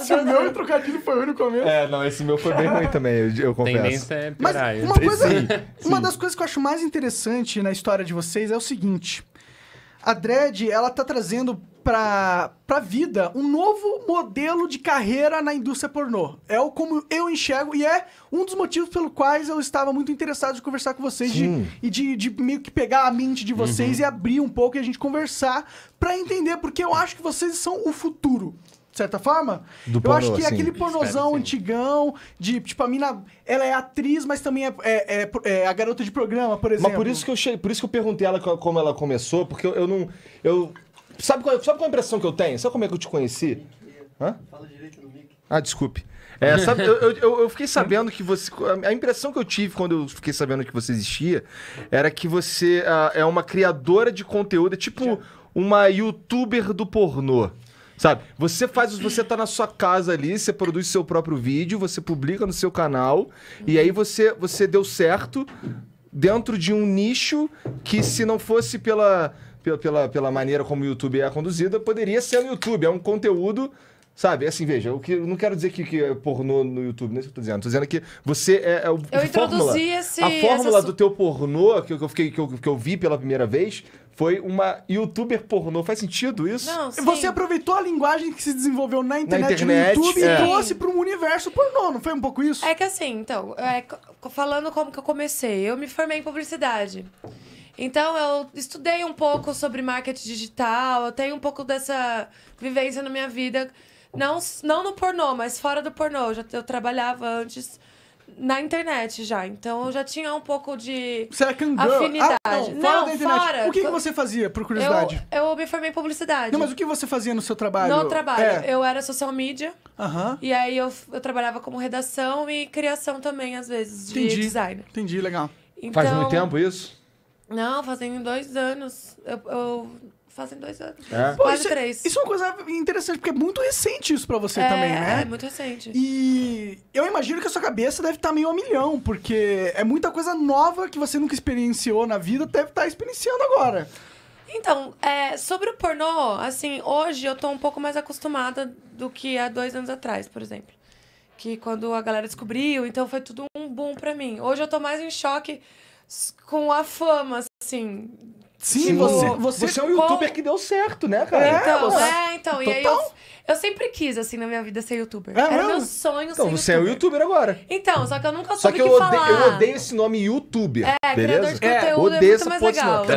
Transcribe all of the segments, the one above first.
se, se o meu trocadilho foi ruim no começo. É, não, esse meu foi bem ruim também, eu, eu confesso. Tendência é Mas uma, coisa, sim, sim. uma das coisas que eu acho mais interessante na história de vocês é o seguinte. A Dredd, ela tá trazendo pra, pra vida um novo modelo de carreira na indústria pornô. É o como eu enxergo e é um dos motivos pelo quais eu estava muito interessado de conversar com vocês de, e de, de, meio que pegar a mente de vocês uhum. e abrir um pouco e a gente conversar para entender, porque eu acho que vocês são o futuro certa forma. Do eu pornô, acho que é assim. aquele pornozão antigão, de tipo, a mina. Ela é atriz, mas também é, é, é, é a garota de programa, por exemplo. Mas por isso que eu cheguei, por isso que eu perguntei ela como ela começou, porque eu, eu não. Eu, sabe, qual, sabe qual é a impressão que eu tenho? Sabe como é que eu te conheci? Hã? Fala direito no mic. Ah, desculpe. É, sabe, eu, eu, eu, fiquei sabendo que você. A impressão que eu tive quando eu fiquei sabendo que você existia era que você ah, é uma criadora de conteúdo, é tipo uma youtuber do pornô. Sabe? Você faz, você tá na sua casa ali, você produz seu próprio vídeo, você publica no seu canal, e aí você, você deu certo dentro de um nicho que se não fosse pela, pela, pela maneira como o YouTube é conduzido poderia ser no YouTube. É um conteúdo Sabe? É assim, veja, o que, eu não quero dizer que, que é pornô no YouTube, não é isso que eu tô dizendo. Tô dizendo que você é, é o eu fórmula. Esse, a fórmula essa... do teu pornô que eu, fiquei, que, eu, que eu vi pela primeira vez foi uma youtuber pornô. Faz sentido isso? Não, sim. Você aproveitou a linguagem que se desenvolveu na internet, na internet no YouTube é. e trouxe para um universo pornô, não foi um pouco isso? É que assim, então, é, falando como que eu comecei, eu me formei em publicidade. Então, eu estudei um pouco sobre marketing digital, eu tenho um pouco dessa vivência na minha vida não, não no pornô, mas fora do pornô. Eu, já, eu trabalhava antes na internet já. Então eu já tinha um pouco de você era afinidade. Ah, não, fora não, da internet. Fora. O que, que você fazia, por curiosidade? Eu, eu me formei em publicidade. Não, mas o que você fazia no seu trabalho? No trabalho. É. Eu era social media. Uhum. E aí eu, eu trabalhava como redação e criação também, às vezes, Entendi. de design. Entendi, legal. Então, Faz muito tempo isso? Não, fazendo dois anos. Eu, eu fazem dois anos. É? Pô, Quase isso, três. Isso é uma coisa interessante, porque é muito recente isso pra você é, também, né? É, muito recente. E eu imagino que a sua cabeça deve estar tá meio a milhão, porque é muita coisa nova que você nunca experienciou na vida, deve estar tá experienciando agora. Então, é, sobre o pornô, assim, hoje eu tô um pouco mais acostumada do que há dois anos atrás, por exemplo. Que quando a galera descobriu, então foi tudo um boom pra mim. Hoje eu tô mais em choque com a fama, assim, Sim, tipo, Você, você, você, é um youtuber que deu certo, né, cara? Então, é, é então. É, total. Então, e aí eu, eu sempre quis, assim, na minha vida ser youtuber. É, Era mesmo? meu sonho então, ser você é youtuber. é um youtuber agora. Então, só que eu nunca soube Só que, eu, que odeio, falar. eu odeio esse nome youtuber. É, beleza? criador de conteúdo é, é muito mais legal. Né?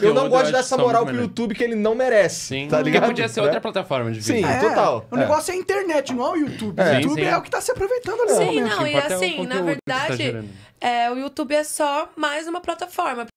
Eu, eu, não gosto de dar essa moral pro YouTube que ele não merece. Sim, tá ligado? Porque podia ser outra é. plataforma de vídeo. Sim, total. O negócio é a internet, não é o YouTube. O YouTube é o que tá se aproveitando ali. Sim, não, e assim, na tá verdade, o YouTube é só mais uma plataforma.